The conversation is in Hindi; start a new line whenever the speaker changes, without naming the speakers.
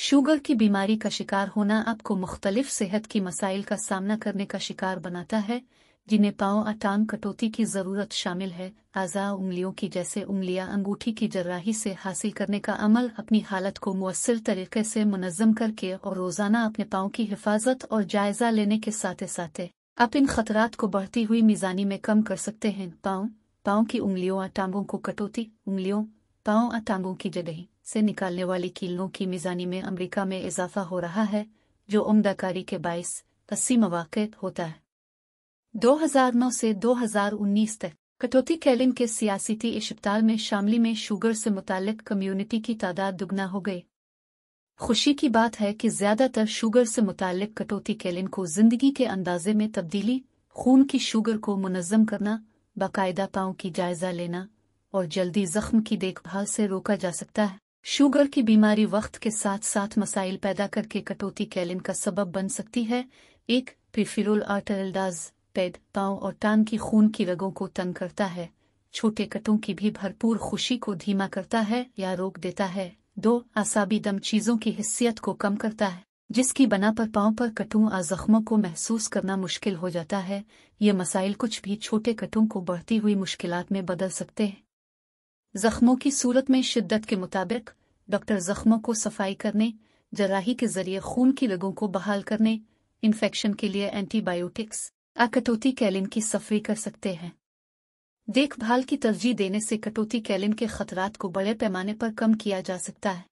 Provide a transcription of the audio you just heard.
शुगर की बीमारी का शिकार होना आपको मुख्तलिफ सेहत की मसाइल का सामना करने का शिकार बनाता है जिन्हें आ टांग कटौती की ज़रूरत शामिल है आज़ा उंगलियों की जैसे उंगलियां अंगूठी की जर्राही से हासिल करने का अमल अपनी हालत को मुसर तरीके से मुनज़म करके और रोज़ाना अपने पाओ की हिफाजत और जायज़ा लेने के साथ साथ आप इन खतरात को बढ़ती हुई मिजानी में कम कर सकते हैं पाँव पाओ की उंगलियों टांगों को कटौती उंगलियों पाओ टांगों की जगह से निकालने वाली कीलों की मिजानी में अमरीका में इजाफा हो रहा है जो उमदाकारी के बाईस अस्सी मवाक़ होता है 2009 से 2019 तक कटौती कैलिन के सियासती इशपताल में शामली में शुगर से मुतक कम्यूनिटी की तादाद दुगना हो गई खुशी की बात है कि ज्यादातर शुगर से मुतक कटौती कैलिन को जिंदगी के अंदाजे में तब्दीली खून की शुगर को मुनज़म करना बाकायदा पाओं की जायजा लेना और जल्दी जख्म की देखभाल से रोका जा सकता है शुगर की बीमारी वक्त के साथ साथ मसाइल पैदा करके कटौती कैलिन का सबब बन सकती है एक पिफिरोल आर्टरलडाज पैद पाँव और टांग की खून की रगों को तंग करता है छोटे कटों की भी भरपूर खुशी को धीमा करता है या रोक देता है दो आसाबी दम चीजों की हिस्सियत को कम करता है जिसकी बना पर पाँव पर कटों आ जख्मों को महसूस करना मुश्किल हो जाता है ये मसाइल कुछ भी छोटे कटों को बढ़ती हुई मुश्किलात में बदल सकते हैं जख्मों की सूरत में शिद्दत के मुताबिक डॉक्टर जख्मों को सफाई करने जराही के जरिए खून की लगों को बहाल करने इन्फेक्शन के लिए एंटीबायोटिक्स या कटौती कैलिन की सफरी कर सकते हैं देखभाल की तरजीह देने से कटौती कैलिन के खतरात को बड़े पैमाने पर कम किया जा सकता है